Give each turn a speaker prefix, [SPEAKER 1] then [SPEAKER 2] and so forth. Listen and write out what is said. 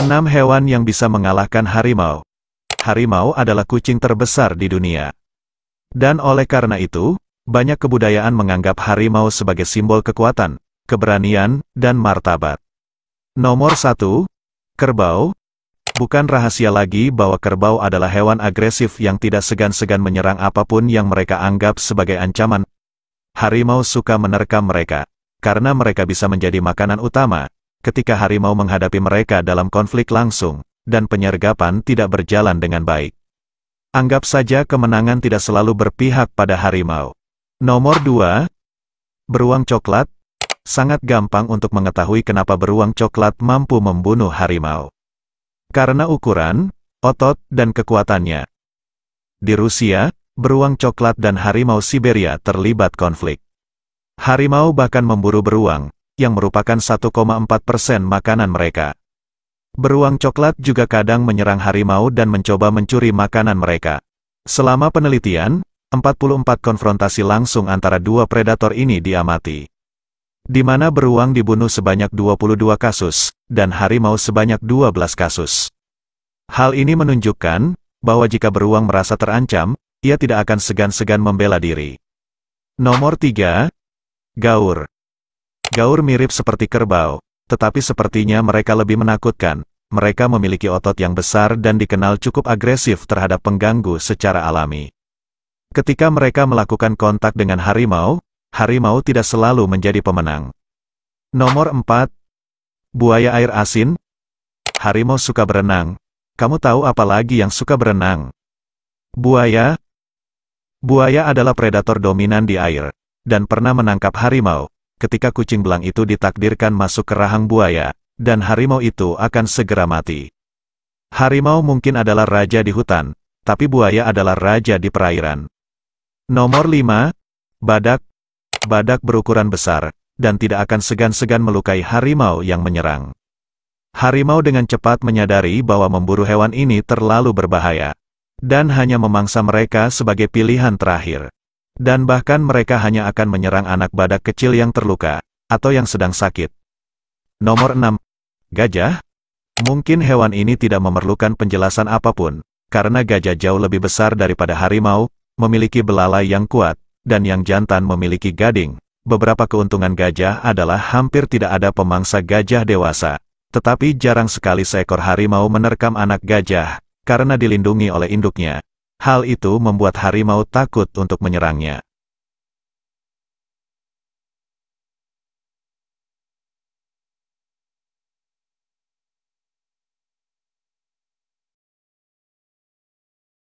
[SPEAKER 1] 6 hewan yang bisa mengalahkan harimau. Harimau adalah kucing terbesar di dunia. Dan oleh karena itu, banyak kebudayaan menganggap harimau sebagai simbol kekuatan, keberanian, dan martabat. Nomor 1. Kerbau. Bukan rahasia lagi bahwa kerbau adalah hewan agresif yang tidak segan-segan menyerang apapun yang mereka anggap sebagai ancaman. Harimau suka menerkam mereka, karena mereka bisa menjadi makanan utama, ketika harimau menghadapi mereka dalam konflik langsung, dan penyergapan tidak berjalan dengan baik. Anggap saja kemenangan tidak selalu berpihak pada harimau. Nomor 2. Beruang coklat. Sangat gampang untuk mengetahui kenapa beruang coklat mampu membunuh harimau. Karena ukuran, otot, dan kekuatannya. Di Rusia, beruang coklat dan harimau Siberia terlibat konflik. Harimau bahkan memburu beruang, yang merupakan 1,4 persen makanan mereka. Beruang coklat juga kadang menyerang harimau dan mencoba mencuri makanan mereka. Selama penelitian, 44 konfrontasi langsung antara dua predator ini diamati. Di mana beruang dibunuh sebanyak 22 kasus, dan harimau sebanyak 12 kasus. Hal ini menunjukkan, bahwa jika beruang merasa terancam, ia tidak akan segan-segan membela diri. Nomor 3. Gaur Gaur mirip seperti kerbau, tetapi sepertinya mereka lebih menakutkan. Mereka memiliki otot yang besar dan dikenal cukup agresif terhadap pengganggu secara alami. Ketika mereka melakukan kontak dengan harimau, harimau tidak selalu menjadi pemenang. Nomor 4. Buaya air asin. Harimau suka berenang. Kamu tahu apa lagi yang suka berenang? Buaya. Buaya adalah predator dominan di air, dan pernah menangkap harimau, ketika kucing belang itu ditakdirkan masuk ke rahang buaya, dan harimau itu akan segera mati. Harimau mungkin adalah raja di hutan, tapi buaya adalah raja di perairan. Nomor 5. Badak. Badak berukuran besar, dan tidak akan segan-segan melukai harimau yang menyerang. Harimau dengan cepat menyadari bahwa memburu hewan ini terlalu berbahaya, dan hanya memangsa mereka sebagai pilihan terakhir. Dan bahkan mereka hanya akan menyerang anak badak kecil yang terluka, atau yang sedang sakit. Nomor 6. Gajah. Mungkin hewan ini tidak memerlukan penjelasan apapun, karena gajah jauh lebih besar daripada harimau, memiliki belalai yang kuat, dan yang jantan memiliki gading. Beberapa keuntungan gajah adalah hampir tidak ada pemangsa gajah dewasa, tetapi jarang sekali seekor harimau menerkam anak gajah, karena dilindungi oleh induknya. Hal itu membuat harimau takut untuk menyerangnya.